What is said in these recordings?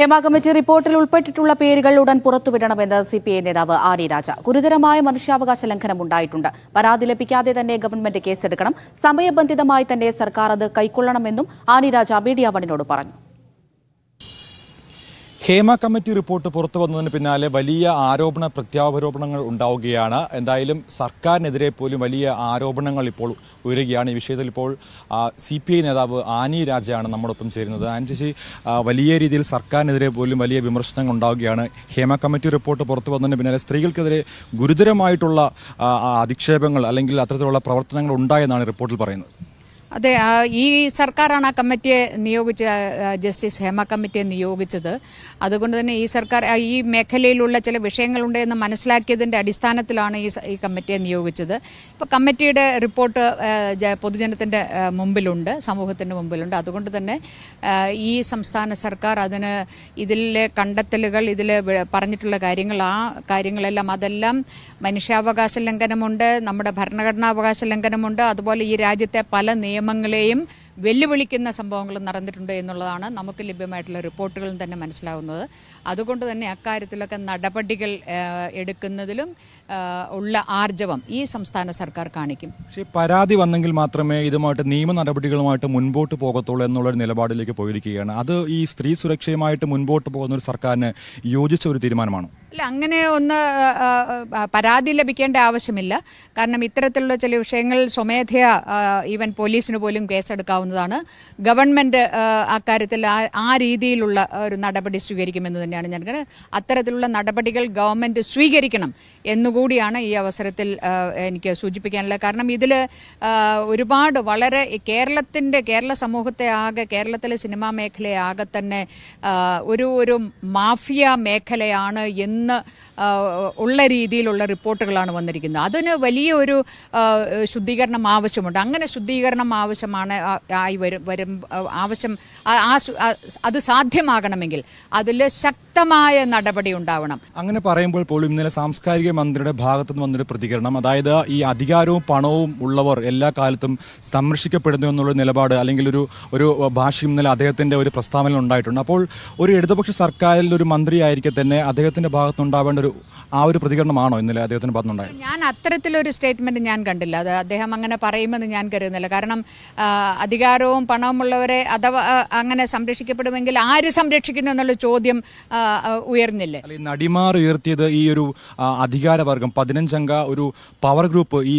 Hema committee റിപ്പോർട്ടിൽ ഉൾപ്പെട്ടിട്ടുള്ള പേരുകൾ ഉടൻ പുറത്തുവിടണമെന്ന് സി പി ഐ നേതാവ് ആർ ആനി രാജ ഗുരുതരമായ മനുഷ്യാവകാശ ലംഘനം ഉണ്ടായിട്ടുണ്ട് പരാതി ലഭിക്കാതെ തന്നെ ഗവൺമെന്റ് കേസെടുക്കണം സമയബന്ധിതമായി തന്നെ സർക്കാർ അത് കൈക്കൊള്ളണമെന്നും ആനി രാജ മീഡിയ വണിനോട് പറഞ്ഞു ഹേമ കമ്മിറ്റി റിപ്പോർട്ട് പുറത്തു വന്നതിന് പിന്നാലെ വലിയ ആരോപണ പ്രത്യാരോപണങ്ങൾ ഉണ്ടാവുകയാണ് എന്തായാലും സർക്കാരിനെതിരെ പോലും വലിയ ആരോപണങ്ങൾ ഇപ്പോൾ ഉയരുകയാണ് ഈ വിഷയത്തിൽ ഇപ്പോൾ സി പി ഐ നേതാവ് ആനി രാജയാണ് നമ്മോടൊപ്പം ചേരുന്നത് ആനി ചേച്ചി വലിയ രീതിയിൽ സർക്കാരിനെതിരെ പോലും വലിയ വിമർശനങ്ങൾ ഉണ്ടാവുകയാണ് ഹേമ കമ്മിറ്റി റിപ്പോർട്ട് പുറത്തു വന്നതിന് പിന്നാലെ സ്ത്രീകൾക്കെതിരെ ഗുരുതരമായിട്ടുള്ള അധിക്ഷേപങ്ങൾ അല്ലെങ്കിൽ അത്തരത്തിലുള്ള പ്രവർത്തനങ്ങൾ ഉണ്ടായെന്നാണ് റിപ്പോർട്ടിൽ പറയുന്നത് അതെ ഈ സർക്കാരാണ് ആ കമ്മിറ്റിയെ നിയോഗിച്ച ജസ്റ്റിസ് ഹേമ കമ്മിറ്റിയെ നിയോഗിച്ചത് അതുകൊണ്ട് തന്നെ ഈ സർക്കാർ ഈ മേഖലയിലുള്ള ചില വിഷയങ്ങളുണ്ടെന്ന് മനസ്സിലാക്കിയതിൻ്റെ അടിസ്ഥാനത്തിലാണ് ഈ ഈ കമ്മിറ്റിയെ നിയോഗിച്ചത് ഇപ്പോൾ കമ്മിറ്റിയുടെ റിപ്പോർട്ട് പൊതുജനത്തിൻ്റെ മുമ്പിലുണ്ട് സമൂഹത്തിൻ്റെ മുമ്പിലുണ്ട് അതുകൊണ്ട് തന്നെ ഈ സംസ്ഥാന സർക്കാർ അതിന് ഇതിലെ കണ്ടെത്തലുകൾ ഇതിൽ പറഞ്ഞിട്ടുള്ള കാര്യങ്ങൾ ആ കാര്യങ്ങളെല്ലാം അതെല്ലാം മനുഷ്യാവകാശ ലംഘനമുണ്ട് നമ്മുടെ ഭരണഘടനാവകാശ ലംഘനമുണ്ട് അതുപോലെ ഈ രാജ്യത്തെ പല നിയമ നിയമങ്ങളെയും വെല്ലുവിളിക്കുന്ന സംഭവങ്ങളും നടന്നിട്ടുണ്ട് എന്നുള്ളതാണ് നമുക്ക് ലഭ്യമായിട്ടുള്ള റിപ്പോർട്ടുകളും തന്നെ മനസ്സിലാവുന്നത് അതുകൊണ്ട് തന്നെ അക്കാര്യത്തിലൊക്കെ നടപടികൾ എടുക്കുന്നതിലും ഉള്ള ആർജവം ഈ സംസ്ഥാന സർക്കാർ കാണിക്കും പക്ഷേ പരാതി വന്നെങ്കിൽ മാത്രമേ ഇതുമായിട്ട് നിയമ നടപടികളുമായിട്ട് മുൻപോട്ട് പോകത്തുള്ളൂ എന്നുള്ളൊരു നിലപാടിലേക്ക് പോയിരിക്കുകയാണ് അത് ഈ സ്ത്രീ സുരക്ഷയുമായിട്ട് മുൻപോട്ട് പോകുന്ന ഒരു സർക്കാരിന് യോജിച്ച ഒരു തീരുമാനമാണ് അല്ല അങ്ങനെ ഒന്ന് പരാതി ലഭിക്കേണ്ട ആവശ്യമില്ല കാരണം ഇത്തരത്തിലുള്ള ചില വിഷയങ്ങൾ സ്വമേധയാ ഈവൻ പോലീസിന് പോലും കേസെടുക്കാവുന്നതാണ് ഗവൺമെന്റ് അക്കാര്യത്തിൽ ആ രീതിയിലുള്ള ഒരു നടപടി സ്വീകരിക്കുമെന്ന് തന്നെയാണ് ഞാൻ അത്തരത്തിലുള്ള നടപടികൾ ഗവൺമെന്റ് സ്വീകരിക്കണം എന്നുകൂടിയാണ് ഈ അവസരത്തിൽ എനിക്ക് സൂചിപ്പിക്കാനുള്ളത് കാരണം ഇതിൽ ഒരുപാട് വളരെ കേരളത്തിന്റെ കേരള സമൂഹത്തെ ആകെ കേരളത്തിലെ സിനിമാ മേഖലയെ ആകെ തന്നെ ഒരു ഒരു മാഫിയ മേഖലയാണ് എന്ന് 那。ഉള്ള രീതിയിലുള്ള റിപ്പോർട്ടുകളാണ് വന്നിരിക്കുന്നത് അതിന് വലിയ ഒരു ശുദ്ധീകരണം ആവശ്യമുണ്ട് അങ്ങനെ ശുദ്ധീകരണം ആവശ്യമാണ് ആയി വരും വരും ആവശ്യം അത് സാധ്യമാകണമെങ്കിൽ അതിൽ ശക്തമായ നടപടി ഉണ്ടാവണം അങ്ങനെ പറയുമ്പോൾ പോലും ഇന്നലെ സാംസ്കാരിക മന്ത്രിയുടെ ഭാഗത്തു നിന്ന് വന്നൊരു പ്രതികരണം അതായത് ഈ അധികാരവും പണവും ഉള്ളവർ എല്ലാ കാലത്തും സംരക്ഷിക്കപ്പെടുന്നു എന്നുള്ള നിലപാട് അല്ലെങ്കിൽ ഒരു ഒരു ഭാഷ ഇന്നലെ അദ്ദേഹത്തിൻ്റെ ഒരു പ്രസ്താവന ഉണ്ടായിട്ടുണ്ട് അപ്പോൾ ഒരു ഇടതുപക്ഷ സർക്കാരിൽ ഒരു മന്ത്രിയായിരിക്കും തന്നെ അദ്ദേഹത്തിൻ്റെ ഭാഗത്തുനിന്നുണ്ടാവേണ്ട ഒരു ആ ഒരു പ്രതികരണമാണോ ഇന്നലെ അദ്ദേഹത്തിന് പറഞ്ഞുണ്ടായത് ഞാൻ അത്തരത്തിലൊരു സ്റ്റേറ്റ്മെന്റ് ഞാൻ കണ്ടില്ല അത് അദ്ദേഹം അങ്ങനെ പറയുമെന്ന് ഞാൻ കരുതുന്നില്ല കാരണം അധികാരവും പണവുമുള്ളവരെ അഥവാ അങ്ങനെ സംരക്ഷിക്കപ്പെടുമെങ്കിൽ ആര് സംരക്ഷിക്കുന്നു എന്നുള്ള ചോദ്യം ഉയർന്നില്ലേ നടിമാർ ഉയർത്തിയത് ഈ ഒരു അധികാരവർഗം പതിനഞ്ചംഗ ഒരു പവർ ഗ്രൂപ്പ് ഈ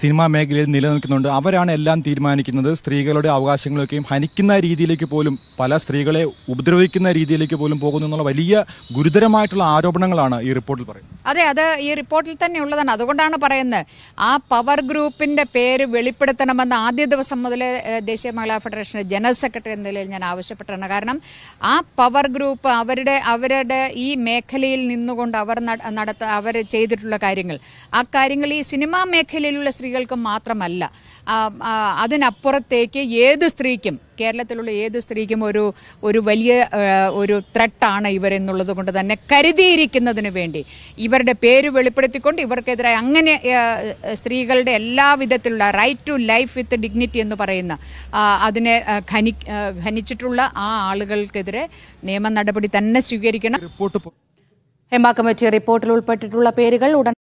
സിനിമാ മേഖലയിൽ നിലനിൽക്കുന്നുണ്ട് അവരാണ് എല്ലാം തീരുമാനിക്കുന്നത് സ്ത്രീകളുടെ അവകാശങ്ങളൊക്കെയും ഹനിക്കുന്ന രീതിയിലേക്ക് പോലും പല സ്ത്രീകളെ ഉപദ്രവിക്കുന്ന രീതിയിലേക്ക് പോലും പോകുന്നു എന്നുള്ള വലിയ ഗുരുതരമായിട്ടുള്ള ആരോപണങ്ങളാണ് ഈ റിപ്പോർട്ടിൽ പറയുന്നത് അതെ അത് ഈ റിപ്പോർട്ടിൽ തന്നെ ഉള്ളതാണ് അതുകൊണ്ടാണ് പറയുന്നത് ആ പവർ ഗ്രൂപ്പിന്റെ പേര് വെളിപ്പെടുത്തണമെന്ന് ആദ്യ ദിവസം മുതൽ ദേശീയ മഹിളാ ഫെഡറേഷന്റെ ജനറൽ സെക്രട്ടറി എന്നതിൽ ഞാൻ ആവശ്യപ്പെട്ടാണ് കാരണം ആ പവർ ഗ്രൂപ്പ് അവരുടെ അവരുടെ ഈ മേഖലയിൽ നിന്നുകൊണ്ട് അവർ നടത്ത അവർ ചെയ്തിട്ടുള്ള കാര്യങ്ങൾ ആ കാര്യങ്ങൾ ഈ സിനിമാ മേഖലയിലുള്ള സ്ത്രീകൾക്ക് മാത്രമല്ല അതിനപ്പുറത്തേക്ക് ഏത് സ്ത്രീക്കും കേരളത്തിലുള്ള ഏത് സ്ത്രീക്കും ഒരു ഒരു വലിയ ഒരു ത്രട്ടാണ് ഇവരെന്നുള്ളത് കൊണ്ട് തന്നെ കരുതിയിരിക്കുന്നതിന് വേണ്ടി ഇവരുടെ പേര് വെളിപ്പെടുത്തിക്കൊണ്ട് ഇവർക്കെതിരെ അങ്ങനെ സ്ത്രീകളുടെ എല്ലാ വിധത്തിലുള്ള right to life with dignity എന്ന് പറയുന്ന അതിനെ ഖനി ഖനിച്ചിട്ടുള്ള ആ ആളുകൾക്കെതിരെ നിയമ നടപടി തന്നെ സ്വീകരിക്കണം റിപ്പോർട്ട് ഹെമ കമ്മിറ്റി റിപ്പോർട്ടിൽ ഉൾപ്പെട്ടിട്ടുള്ള പേരുകൾ ഉടൻ